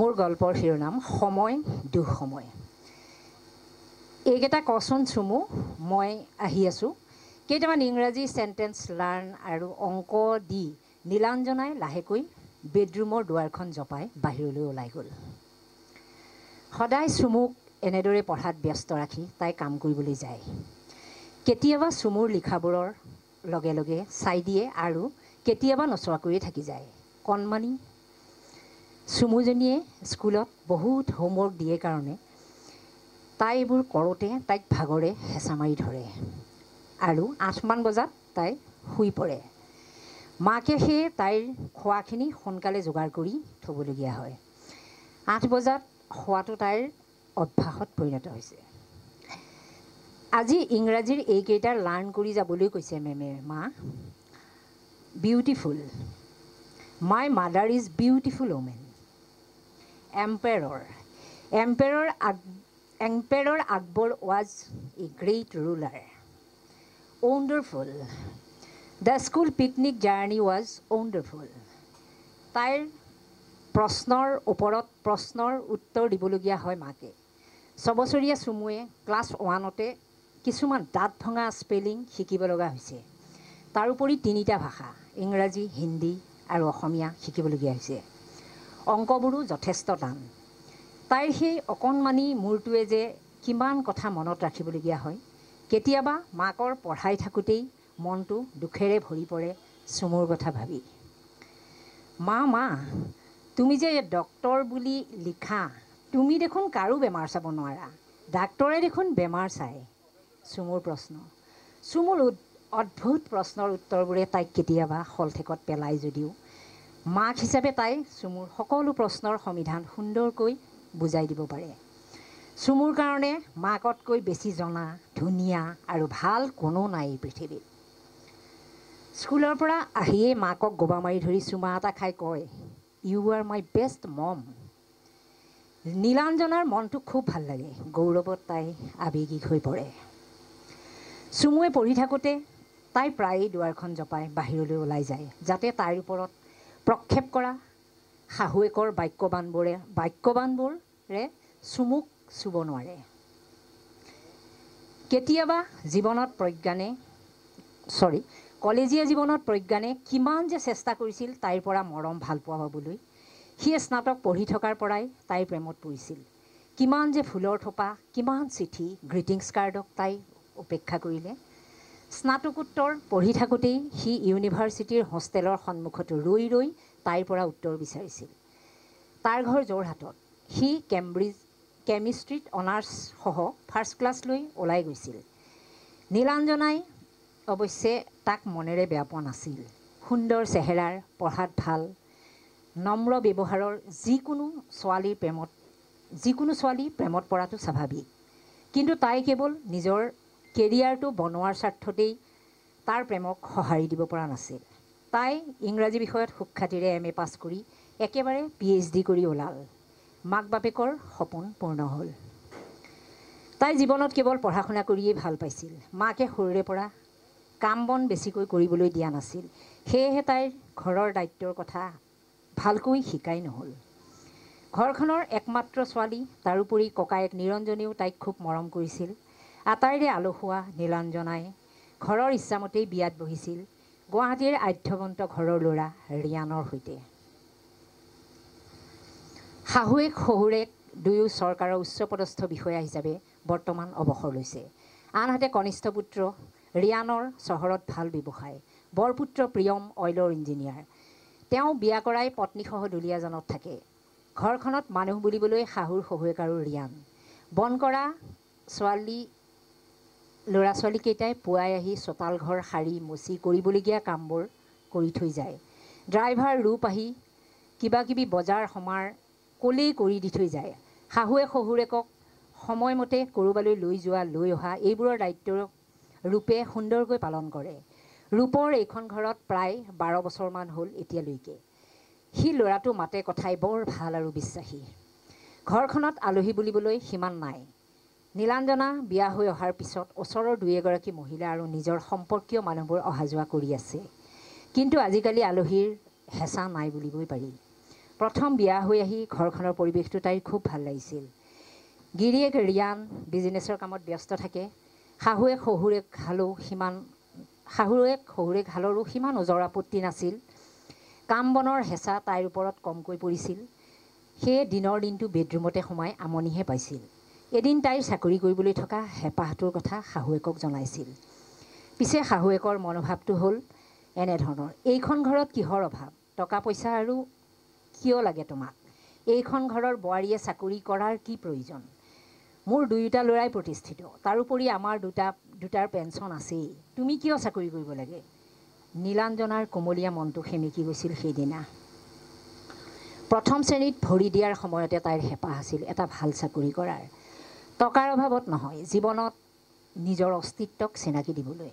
মোৰ গল্পৰ শিৰোনাম সময় দুঃসময় এইকেইটা কচোন চুমু মই আহি আছোঁ কেইটামান ইংৰাজী চেণ্টেঞ্চ লাৰ্ণ আৰু অংক দি নীলাঞ্জনাই লাহেকৈ বেডৰুমৰ দুৱাৰখন জপাই বাহিৰলৈ ওলাই গ'ল সদায় চুমুক এনেদৰে পঢ়াত ব্যস্ত ৰাখি তাই কাম কৰিবলৈ যায় কেতিয়াবা চুমুৰ লিখাবোৰৰ লগে লগে চাই দিয়ে আৰু কেতিয়াবা নচোৱাকৈয়ে থাকি যায় কণমানি চুমুজনীয়ে স্কুলত বহুত হোমৱৰ্ক দিয়ে কাৰণে তাই এইবোৰ কৰোঁতে তাইক ভাগৰে হেঁচা মাৰি ধৰে আৰু আঠমান বজাত তাই শুই পৰে মাকে সেয়ে তাইৰ খোৱাখিনি সোনকালে যোগাৰ কৰি থ'বলগীয়া হয় আঠ বজাত শোৱাটো তাইৰ অভ্যাসত পৰিণত হৈছে আজি ইংৰাজীৰ এইকেইটা লাৰ্ণ কৰি যাবলৈ কৈছে মেমে মা beautiful my mother is beautiful woman emperor emperor আক emperor Akbar was a great ruler wonderful the school picnic journey was wonderful তাইৰ প্ৰশ্নৰ ওপৰত প্ৰশ্নৰ উত্তৰ দিবলগীয়া হয় মাকে ছবছৰীয়া চুমুৱে ক্লাছ ওৱানতে কিছুমান দাঁত ভঙা স্পেলিং শিকিব লগা হৈছে তাৰোপৰি তিনিটা ভাষা ইংৰাজী হিন্দী আৰু অসমীয়া শিকিবলগীয়া হৈছে অংকবোৰো যথেষ্ট টান তাইৰ সেই অকণমানি মূৰটোৱে যে কিমান কথা মনত ৰাখিবলগীয়া হয় কেতিয়াবা মাকৰ পঢ়াই থাকোঁতেই মনটো দুখেৰে ভৰি পৰে চুমুৰ কথা ভাবি মা মা তুমি যে ডক্তৰ বুলি লিখা তুমি দেখোন কাৰো বেমাৰ চাব নোৱাৰা ডাক্তৰে দেখোন বেমাৰ চায় চুমুৰ প্ৰশ্ন চুমুৰ অদ্ভুত প্ৰশ্নৰ উত্তৰবোৰে তাইক কেতিয়াবা শলঠেকত পেলায় যদিও মাক হিচাপে তাই চুমুৰ সকলো প্ৰশ্নৰ সমিধান সুন্দৰকৈ বুজাই দিব পাৰে চুমুৰ কাৰণে মাকতকৈ বেছি জনা ধুনীয়া আৰু ভাল কোনো নাই এই পৃথিৱীত স্কুলৰ পৰা আহিয়ে মাকক গবা মাৰি ধৰি চুমা এটা খাই কয় you are my best mom নীলাঞ্জনাৰ মনটো খুব ভাল লাগে গৌৰৱত তাই আৱেগিক হৈ পৰে চুমুৱে পঢ়ি থাকোঁতে তাই প্ৰায়েই দুৱাৰখন জপাই বাহিৰলৈ ওলাই যায় যাতে তাইৰ ওপৰত প্ৰক্ষেপ কৰা শাহুৱেকৰ বাক্যবানবোৰে বাক্যবাণবোৰে চুমুক চুব নোৱাৰে কেতিয়াবা জীৱনত প্ৰজ্ঞানে চৰি কলেজীয়া জীৱনত প্ৰজ্ঞানে কিমান যে চেষ্টা কৰিছিল তাইৰ পৰা মৰম ভাল পোৱা হ'বলৈ সিয়ে স্নাতক পঢ়ি থকাৰ পৰাই তাইৰ প্ৰেমত পৰিছিল কিমান যে ফুলৰ থোপা কিমান চিঠি গ্ৰীটিংছ কাৰ্ডক তাই উপেক্ষা কৰিলে স্নাতকোত্তৰ পঢ়ি থাকোঁতেই সি ইউনিভাৰ্চিটিৰ হোষ্টেলৰ সন্মুখত ৰৈ ৰৈ তাইৰ পৰা উত্তৰ বিচাৰিছিল তাৰ ঘৰ যোৰহাটত সি কেম্ব্ৰিজ কেমিষ্ট্ৰিত অনাৰ্ছসহ ফাৰ্ষ্ট ক্লাছ লৈ ওলাই গৈছিল নীলাঞ্জনাই অৱশ্যে তাক মনেৰে বেয়া পোৱা নাছিল সুন্দৰ চেহেৰাৰ পঢ়াত ভাল নম্ৰ ব্যৱহাৰৰ যিকোনো ছোৱালীৰ প্ৰেমত যিকোনো ছোৱালী প্ৰেমত পৰাটো স্বাভাৱিক কিন্তু তাই কেৱল নিজৰ কেৰিয়াৰটো বনোৱাৰ স্বাৰ্থতেই তাৰ প্ৰেমক সঁহাৰি দিব পৰা নাছিল তাই ইংৰাজী বিষয়ত সুখ্যাতিৰে এম এ পাছ কৰি একেবাৰে পি এইচ ডি কৰি ওলাল মাক বাপেকৰ সপোন পূৰ্ণ হ'ল তাই জীৱনত কেৱল পঢ়া শুনা কৰিয়েই ভাল পাইছিল মাকে সৰুৰে পৰা কাম বন বেছিকৈ কৰিবলৈ দিয়া নাছিল সেয়েহে তাইৰ ঘৰৰ দায়িত্বৰ কথা ভালকৈ শিকাই নহ'ল ঘৰখনৰ একমাত্ৰ ছোৱালী তাৰোপৰি ককায়েক নিৰঞ্জনেও তাইক খুব মৰম কৰিছিল আটাইৰে আলহুৱা নীলাঞ্জনাই ঘৰৰ ইচ্ছামতেই বিয়াত বহিছিল গুৱাহাটীৰ আধ্যৱন্ত ঘৰৰ ল'ৰা ৰিয়ানৰ সৈতে শাহুৱেক শহুৰেক দুয়ো চৰকাৰৰ উচ্চপদস্থ বিষয়া হিচাপে বৰ্তমান অৱসৰ লৈছে আনহাতে কনিষ্ঠ পুত্ৰ ৰিয়ানৰ চহৰত ভাল ব্যৱসায় বৰপুত্ৰ প্ৰিয়ম অইলৰ ইঞ্জিনিয়াৰ তেওঁ বিয়া কৰাই পত্নীসহ দুলীয়াজনত থাকে ঘৰখনত মানুহ বুলিবলৈ শাহুৰ শহুৱেক আৰু ৰিয়ান বন কৰা ছোৱালী ল'ৰা ছোৱালীকেইটাই পুৱাই আহি চোতাল ঘৰ সাৰি মচি কৰিবলগীয়া কামবোৰ কৰি থৈ যায় ড্ৰাইভাৰ ৰূপ আহি কিবাকিবি বজাৰ সমাৰ ক'লেই কৰি দি থৈ যায় শাহুৱে শহুৰেকক সময়মতে ক'ৰবালৈ লৈ যোৱা লৈ অহা এইবোৰৰ দায়িত্ব ৰূপে সুন্দৰকৈ পালন কৰে ৰূপৰ এইখন ঘৰত প্ৰায় বাৰ বছৰমান হ'ল এতিয়ালৈকে সি ল'ৰাটো মাতে কথাই বৰ ভাল আৰু বিশ্বাসী ঘৰখনত আলহী বুলিবলৈ সিমান নাই নীলাঞ্জনা বিয়া হৈ অহাৰ পিছত ওচৰৰ দুই এগৰাকী মহিলা আৰু নিজৰ সম্পৰ্কীয় মানুহবোৰ অহা যোৱা কৰি আছে কিন্তু আজিকালি আলহীৰ হেঁচা নাই বুলিবই পাৰি প্ৰথম বিয়া হৈ আহি ঘৰখনৰ পৰিৱেশটো তাইৰ খুব ভাল লাগিছিল গিৰিয়েক ৰিয়ান বিজনেছৰ কামত ব্যস্ত থাকে শাহুৱেক শহুৰেক হালো সিমান শাহুৰেক শহুৰেক হালৰো সিমান ওজৰ আপত্তি নাছিল কাম বনৰ হেঁচা তাইৰ ওপৰত কমকৈ পৰিছিল সেয়ে দিনৰ দিনটো বেডৰুমতে সোমাই আমনিহে পাইছিল এদিন তাইৰ চাকৰি কৰিবলৈ থকা হেঁপাহটোৰ কথা শাহুৱেকক জনাইছিল পিছে শাহুৱেকৰ মনোভাৱটো হ'ল এনেধৰণৰ এইখন ঘৰত কিহৰ অভাৱ টকা পইচা আৰু কিয় লাগে তোমাক এইখন ঘৰৰ বোৱাৰীয়ে চাকৰি কৰাৰ কি প্ৰয়োজন মোৰ দুয়োটা ল'ৰাই প্ৰতিষ্ঠিত তাৰোপৰি আমাৰ দুটা দুটাৰ পেঞ্চন আছেই তুমি কিয় চাকৰি কৰিব লাগে নীলাঞ্জনাৰ কোমলীয়া মনটো সেমেকি গৈছিল সেইদিনা প্ৰথম শ্ৰেণীত ভৰি দিয়াৰ সময়তে তাইৰ হেঁপাহ আছিল এটা ভাল চাকৰি কৰাৰ টকাৰ অভাৱত নহয় জীৱনত নিজৰ অস্তিত্বক চিনাকি দিবলৈ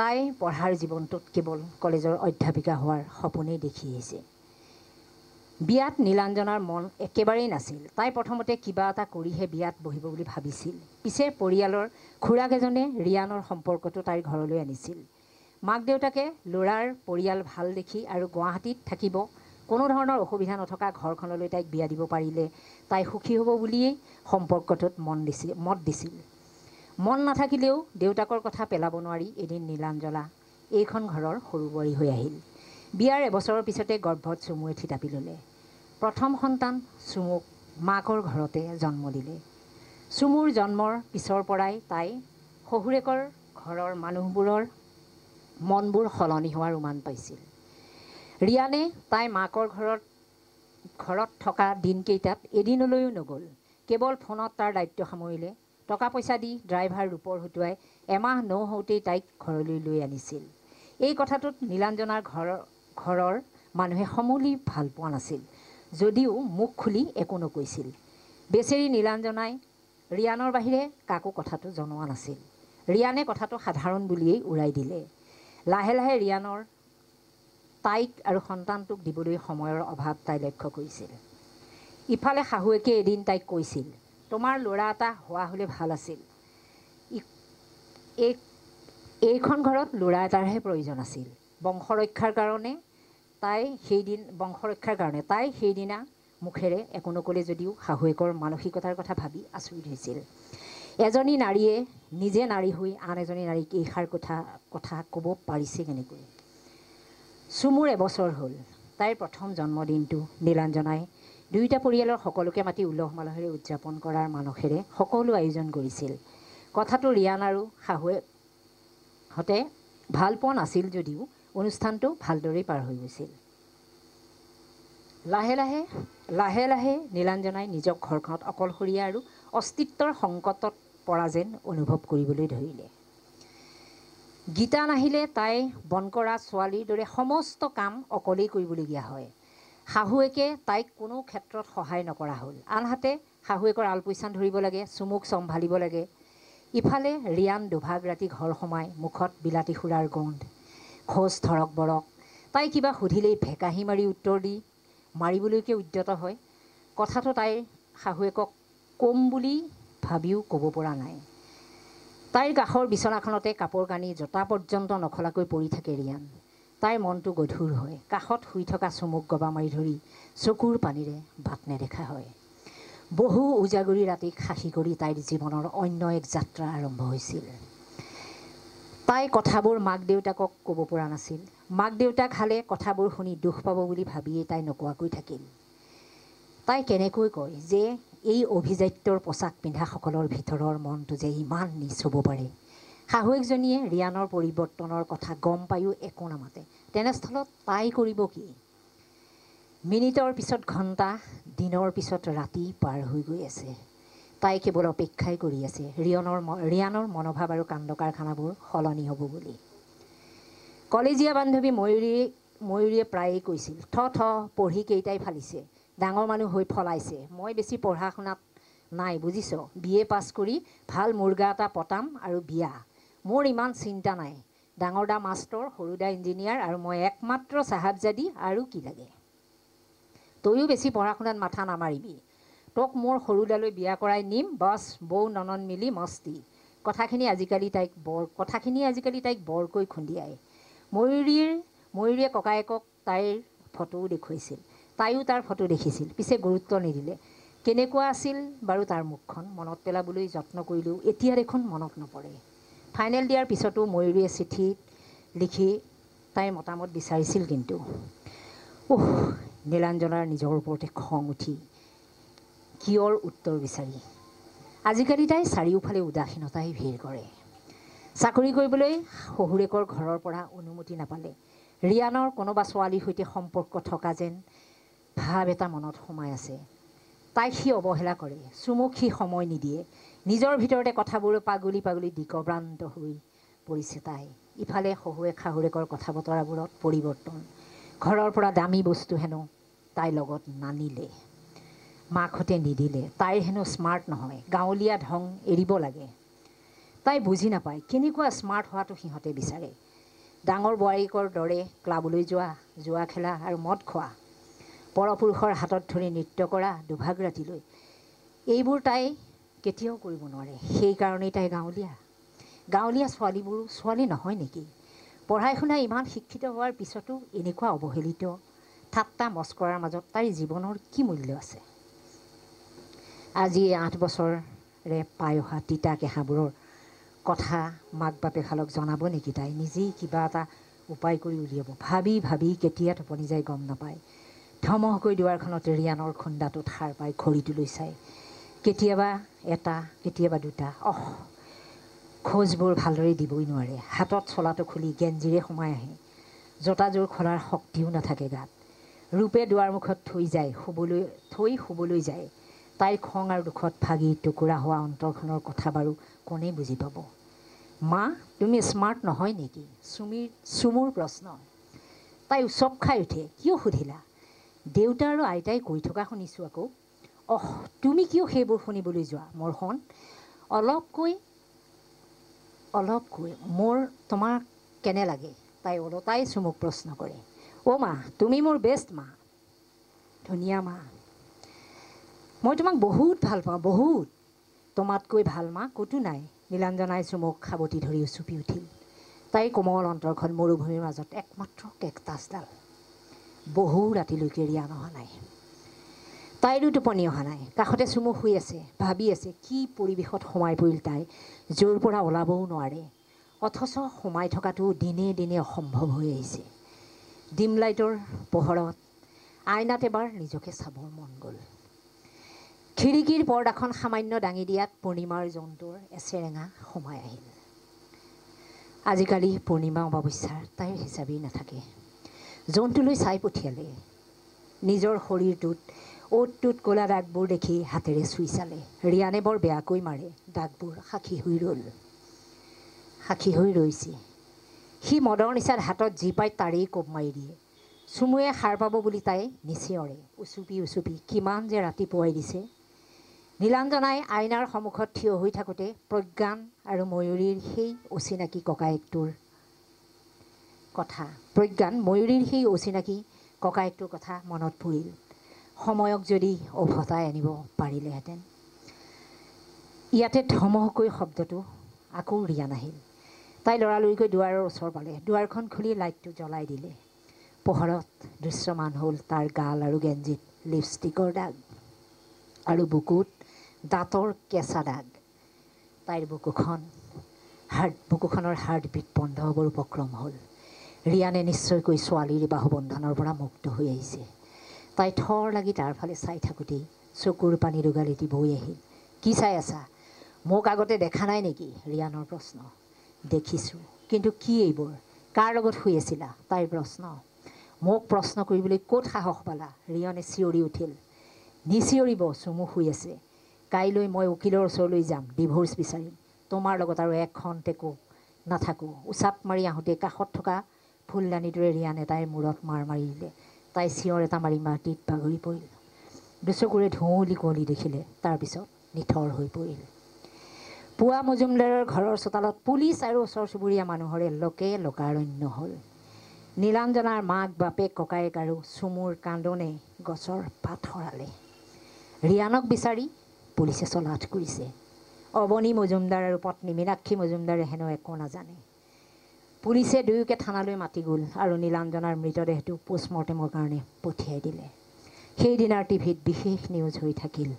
তাই পঢ়াৰ জীৱনটোত কেৱল কলেজৰ অধ্যাপিকা হোৱাৰ সপোনেই দেখি আহিছে বিয়াত নীলাঞ্জনাৰ মন একেবাৰেই নাছিল তাই প্ৰথমতে কিবা এটা কৰিহে বিয়াত বহিব বুলি ভাবিছিল পিছে পৰিয়ালৰ খুৰাকেজনে ৰিয়ানৰ সম্পৰ্কটো তাইৰ ঘৰলৈ আনিছিল মাক দেউতাকে ল'ৰাৰ পৰিয়াল ভাল দেখি আৰু গুৱাহাটীত থাকিব কোনো ধৰণৰ অসুবিধা নথকা ঘৰখনলৈ তাইক বিয়া দিব পাৰিলে তাই সুখী হ'ব বুলিয়েই সম্পৰ্কটোত মন দিছিল মত দিছিল মন নাথাকিলেও দেউতাকৰ কথা পেলাব নোৱাৰি এদিন নীলাঞ্জলা এইখন ঘৰৰ সৰু বোৱাৰী হৈ আহিল বিয়াৰ এবছৰৰ পিছতে গৰ্ভত চুমুৱে থিতাপি ল'লে প্ৰথম সন্তান চুমুক মাকৰ ঘৰতে জন্ম দিলে চুমুৰ জন্মৰ পিছৰ পৰাই তাই শহুৰেকৰ ঘৰৰ মানুহবোৰৰ মনবোৰ সলনি হোৱাৰ উমান পাইছিল ৰিয়ানে তাই মাকৰ ঘৰত ঘৰত থকা দিনকেইটাত এদিনলৈও নগ'ল কেৱল ফোনত তাৰ দায়িত্ব সামৰিলে টকা পইচা দি ড্ৰাইভাৰ ৰূপৰ হতুৱাই এমাহ ন হওঁতেই তাইক ঘৰলৈ লৈ আনিছিল এই কথাটোত নীলাঞ্জনাৰ ঘৰ ঘৰৰ মানুহে সমূলি ভাল পোৱা নাছিল যদিও মুখ খুলি একো নকৈছিল বেচেৰী নীলাঞ্জনাই ৰিয়ানৰ বাহিৰে কাকো কথাটো জনোৱা নাছিল ৰিয়ানে কথাটো সাধাৰণ বুলিয়েই উৰাই দিলে লাহে লাহে ৰিয়ানৰ তাইক আৰু সন্তানটোক দিবলৈ সময়ৰ অভাৱ তাই লক্ষ্য কৰিছিল ইফালে শাহুৱেকে এদিন তাইক কৈছিল তোমাৰ ল'ৰা এটা হোৱা হ'লে ভাল আছিল এই এইখন ঘৰত ল'ৰা এটাৰহে প্ৰয়োজন আছিল বংশৰক্ষাৰ কাৰণে তাই সেইদিন বংশৰক্ষাৰ কাৰণে তাই সেইদিনা মুখেৰে একো নক'লে যদিও শাহুৱেকৰ মানসিকতাৰ কথা ভাবি আচৰিত হৈছিল এজনী নাৰীয়ে নিজে নাৰী হৈ আন এজনী নাৰীক এইষাৰ কথা কথা ক'ব পাৰিছে কেনেকৈ চুমুৰ এবছৰ হ'ল তাইৰ প্ৰথম জন্মদিনটো নীলাঞ্জনাই দুয়োটা পৰিয়ালৰ সকলোকে মাতি উলহ মালহেৰে উদযাপন কৰাৰ মানসেৰে সকলো আয়োজন কৰিছিল কথাটো ৰিয়ান আৰু শাহুৱেকহঁতে ভাল পোৱা নাছিল যদিও অনুষ্ঠানটো ভালদৰেই পাৰ হৈ গৈছিল লাহে লাহে লাহে লাহে নীলাঞ্জনাই নিজক ঘৰখনত অকলশৰীয়া আৰু অস্তিত্বৰ সংকটত পৰা যেন অনুভৱ কৰিবলৈ ধৰিলে গীতা নাহিলে তাই বন কৰা ছোৱালীৰ দৰে সমস্ত কাম অকলেই কৰিবলগীয়া হয় শাহুৱেকে তাইক কোনো ক্ষেত্ৰত সহায় নকৰা হ'ল আনহাতে শাহুৱেকৰ আলপৈচান ধৰিব লাগে চুমুক চম্ভালিব লাগে ইফালে ৰিয়ান দুভাগ ৰাতি ঘৰ সোমাই মুখত বিলাতী সুৰাৰ গোন্ধ খোজ ধৰক বৰক তাই কিবা সুধিলেই ভেকাহি মাৰি উত্তৰ দি মাৰিবলৈকে উদ্যত হয় কথাটো তাইৰ শাহুৱেকক ক'ম বুলি ভাবিও ক'ব পৰা নাই তাইৰ কাষৰ বিচনাখনতে কাপোৰ কানি জোতা পৰ্যন্ত নখলাকৈ পৰি থাকে ৰিয়ান তাইৰ মনটো গধুৰ হয় কাষত শুই থকা চুমুক গবা মাৰি ধৰি চকুৰ পানীৰে বাট নেদেখা হয় বহু উজাগুৰি ৰাতিক সাহি কৰি তাইৰ জীৱনৰ অন্য এক যাত্ৰা আৰম্ভ হৈছিল তাই কথাবোৰ মাক দেউতাকক ক'ব পৰা নাছিল মাক দেউতাক খালে কথাবোৰ শুনি দুখ পাব বুলি ভাবিয়েই তাই নোকোৱাকৈ থাকিল তাই কেনেকৈ কয় যে এই অভিজাত্যৰ পোচাক পিন্ধাসকলৰ ভিতৰৰ মনটো যে ইমান নিচ হ'ব পাৰে শাহুৱেকজনীয়ে ৰিয়ানৰ পৰিৱৰ্তনৰ কথা গম পায়ো একো নামাতে তেনেস্থলত তাই কৰিব কি মিনিটৰ পিছত ঘণ্টা দিনৰ পিছত ৰাতি পাৰ হৈ গৈ আছে তাই কেৱল অপেক্ষাই কৰি আছে ৰিয়নৰ ৰিয়ানৰ মনোভাৱ আৰু কাণ্ড কাৰখানাবোৰ সলনি হ'ব বুলি কলেজীয়া বান্ধৱী ময়ূৰী ময়ূৰীয়ে প্ৰায়েই কৈছিল থ থ পঢ়ি কেইটাই ফালিছে ডাঙৰ মানুহ হৈ ফলাইছে মই বেছি পঢ়া শুনাত নাই বুজিছ বি এ পাছ কৰি ভাল মুৰ্গা এটা পতাম আৰু বিয়া মোৰ ইমান চিন্তা নাই ডাঙৰ দা মাষ্টৰ সৰু দা ইঞ্জিনিয়াৰ আৰু মই একমাত্ৰ চাহাবজাদী আৰু কি লাগে তয়ো বেছি পঢ়া শুনাত মাথা নামাৰিবি তোক মোৰ সৰু দালৈ বিয়া কৰাই নিম বছ বৌ ননন মিলি মস্তি কথাখিনি আজিকালি তাইক বৰ কথাখিনি আজিকালি তাইক বৰকৈ খুন্দিয়াই ময়ূৰীৰ ময়ূৰীয়ে ককায়েকক তাইৰ ফটোও দেখুৱাইছিল তাইও তাৰ ফটো দেখিছিল পিছে গুৰুত্ব নিদিলে কেনেকুৱা আছিল বাৰু তাৰ মুখখন মনত পেলাবলৈ যত্ন কৰিলেও এতিয়া দেখোন মনত নপৰে ফাইনেল দিয়াৰ পিছতো ময়ূৰীয়ে চিঠিত লিখি তাই মতামত বিচাৰিছিল কিন্তু ওহ নীলাঞ্জনাৰ নিজৰ ওপৰতে খং উঠি কিয়ৰ উত্তৰ বিচাৰি আজিকালি তাই চাৰিওফালে উদাসীনতাই ভিৰ কৰে চাকৰি কৰিবলৈ শহুৰেকৰ ঘৰৰ পৰা অনুমতি নাপালে ৰিয়ানৰ কোনোবা ছোৱালীৰ সৈতে সম্পৰ্ক থকা যেন ভাৱ এটা মনত সোমাই আছে তাই সি অৱহেলা কৰে চুমুক সি সময় নিদিয়ে নিজৰ ভিতৰতে কথাবোৰ পাগলি পাগলি দিকভ্ৰান্ত হৈ পৰিছে তাই ইফালে শহুৱেক শাহুৱেকৰ কথা বতৰাবোৰত পৰিৱৰ্তন ঘৰৰ পৰা দামী বস্তু হেনো তাইৰ লগত নানিলে মাকহঁতে নিদিলে তাই হেনো স্মাৰ্ট নহয় গাঁৱলীয়া ঢং এৰিব লাগে তাই বুজি নাপায় কেনেকুৱা স্মাৰ্ট হোৱাটো সিহঁতে বিচাৰে ডাঙৰ বোৱাৰীকৰ দৰে ক্লাবলৈ যোৱা জোৱা খেলা আৰু মদ খোৱা পৰপুৰুষৰ হাতত ধৰি নৃত্য কৰা দুভাগ ৰাতিলৈ এইবোৰ তাই কেতিয়াও কৰিব নোৱাৰে সেইকাৰণেই তাই গাঁৱলীয়া গাঁৱলীয়া ছোৱালীবোৰো ছোৱালী নহয় নেকি পঢ়াই শুনাই ইমান শিক্ষিত হোৱাৰ পিছতো এনেকুৱা অৱহেলিত ঠাট্টা মস্কৰাৰ মাজত তাইৰ জীৱনৰ কি মূল্য আছে আজি আঠ বছৰে পাই অহা তিতা কেহাবোৰৰ কথা মাক বাপেকহালক জনাব নেকি তাই নিজেই কিবা এটা উপায় কৰি উলিয়াব ভাবি ভাবি কেতিয়া টোপনি যায় গম নাপায় ধমহকৈ দুৱাৰখনত ৰিয়ানৰ খুন্দাটোত সাৰ পাই লৈ চাই কেতিয়াবা এটা কেতিয়াবা দুটা অহ খোজবোৰ ভালদৰে দিবই নোৱাৰে হাতত চলাটো খুলি গেঞ্জিৰে সোমাই আহে জোতাযোৰ খোলাৰ শক্তিও নাথাকে গাত ৰূপে দুৱাৰমুখত থৈ যায় শুবলৈ থৈ শুবলৈ যায় তাইৰ খং আৰু দুখত ভাগি টুকুৰা হোৱা অন্তৰখনৰ কথা বাৰু কোনেই বুজি পাব মা তুমি স্মাৰ্ট নহয় নেকি চুমিৰ চুমুৰ প্ৰশ্ন তাই উচপ খাই উঠে কিয় সুধিলা দেউতা আৰু আইতাই কৈ থকা শুনিছোঁ আকৌ অহ তুমি কিয় সেইবোৰ শুনিবলৈ যোৱা মোৰ সন অলপকৈ অলপকৈ মোৰ তোমাক কেনে লাগে তাই ওলটাই চুমুক প্ৰশ্ন কৰে অ' মা তুমি মোৰ বেষ্ট মা ধুনীয়া মা মই তোমাক বহুত ভাল পাওঁ বহুত তোমাতকৈ ভাল মা ক'তো নাই নীলাঞ্জনাই চুমুক সাৱটি ধৰি চুপি উঠিল তাইৰ কোমল অন্তৰখন মৰুভূমিৰ মাজত একমাত্ৰ কেকটাছডাল বহু ৰাতিলৈকে ৰিয়ান অহা নাই তাইৰো টোপনি অহা নাই কাষতে চুমু শুই আছে ভাবি আছে কি পৰিৱেশত সোমাই পৰিল তাই য'ৰ পৰা ওলাবও নোৱাৰে অথচ সোমাই থকাটো দিনে দিনে অসম্ভৱ হৈ আহিছে ডিম লাইটৰ পোহৰত আইনাত এবাৰ নিজকে চাব মন গ'ল খিৰিকীৰ পৰ্দাখন সামান্য দাঙি দিয়াত পূৰ্ণিমাৰ জন্তুৰ এচেৰেঙা সোমাই আহিল আজিকালি পূৰ্ণিমা অমাৱস্যাৰ তাইৰ হিচাপেই নাথাকে জন্তুলৈ চাই পঠিয়ালে নিজৰ শৰীৰটোত অ'ত টোত ক'লা দাগবোৰ দেখি হাতেৰে চুই চালে ৰিয়ানে বৰ বেয়াকৈ মাৰে দাগবোৰ সাক্ষী হৈ ৰ'ল সাক্ষী হৈ ৰৈছে সি মদৰ নিচাত হাতত যি পায় তাৰেই কোপ মাৰি দিয়ে চুমুৱে সাৰ পাব বুলি তাই নিচিঞৰে উচুপি উচুপি কিমান যে ৰাতি পুৱাই দিছে নীলাঞ্জনাই আইনাৰ সন্মুখত থিয় হৈ থাকোঁতে প্ৰজ্ঞান আৰু ময়ূৰীৰ সেই অচিনাকি ককায়েকটোৰ কথা প্ৰজ্ঞান ময়ূৰীৰ সেই অচিনাকি ককায়েকটোৰ কথা মনত পৰিল সময়ক যদি উভতাই আনিব পাৰিলেহেঁতেন ইয়াতে ধমহকৈ শব্দটো আকৌ ৰিয়া নাহিল তাই লৰালৰিকৈ দুৱাৰৰ ওচৰ পালে দুৱাৰখন খুলি লাইটটো জ্বলাই দিলে পোহৰত দৃশ্যমান হ'ল তাৰ গাল আৰু গেঞ্জিত লিপষ্টিকৰ দাগ আৰু বুকুত দাঁতৰ কেঁচা দাগ তাইৰ বুকুখন হাৰ্ট বুকুখনৰ হাৰ্টবিট বন্ধ হ'বৰ উপক্ৰম হ'ল ৰিয়ানে নিশ্চয়কৈ ছোৱালীৰ বন্ধনৰ পৰা মুক্ত হৈ আহিছে তাই থৰ লাগি তাৰ ফালে চাই থাকোঁতেই চকুৰ পানী দুগালি দি বৈ আহিল কি চাই আছা মোক আগতে দেখা নাই নেকি ৰিয়ানৰ প্ৰশ্ন দেখিছোঁ কিন্তু কি এইবোৰ কাৰ লগত শুই আছিলা তাইৰ প্ৰশ্ন মোক প্ৰশ্ন কৰিবলৈ ক'ত সাহস পালা ৰিয়নে চিঞৰি উঠিল নি চিঞৰিব চুমু শুই আছে কাইলৈ মই উকিলৰ ওচৰলৈ যাম ডিভৰ্চ বিচাৰিম তোমাৰ লগত আৰু এক ঘণ্টেকো নাথাকোঁ উচাপ মাৰি আহোঁতে কাষত থকা ফুলদানিত ৰিয়ানে তাইৰ মূৰত মাৰ মাৰিলে তাই চিঞৰ এটা মাৰি মাটিত বাগৰি পৰিল দুচকুৰে ধুঁৱলি কুঁৱলি দেখিলে তাৰপিছত নিথৰ হৈ পৰিল পুৱা মজুমদাৰৰ ঘৰৰ চোতালত পুলিচ আৰু ওচৰ চুবুৰীয়া মানুহৰে লোকে লোকাৰণ্য হ'ল নীলাঞ্জনাৰ মাক বাপেক ককায়েক আৰু চুমুৰ কান্দনে গছৰ পাত সৰালে ৰিয়ানক বিচাৰি পুলিচে চলাঠ কৰিছে অৱনী মজুমদাৰ আৰু পত্নী মীনাক্ষী মজুমদাৰে হেনো একো নাজানে পুলিচে দুয়োকে থানালৈ মাতি গ'ল আৰু নীলাঞ্জনাৰ মৃতদেহটো পোষ্ট কাৰণে পঠিয়াই দিলে সেইদিনাৰ টিভিত বিশেষ নিউজ হৈ থাকিল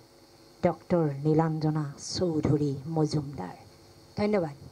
ডক্টৰ নীলাঞ্জনা চৌধুৰী মজুমদাৰ ধন্যবাদ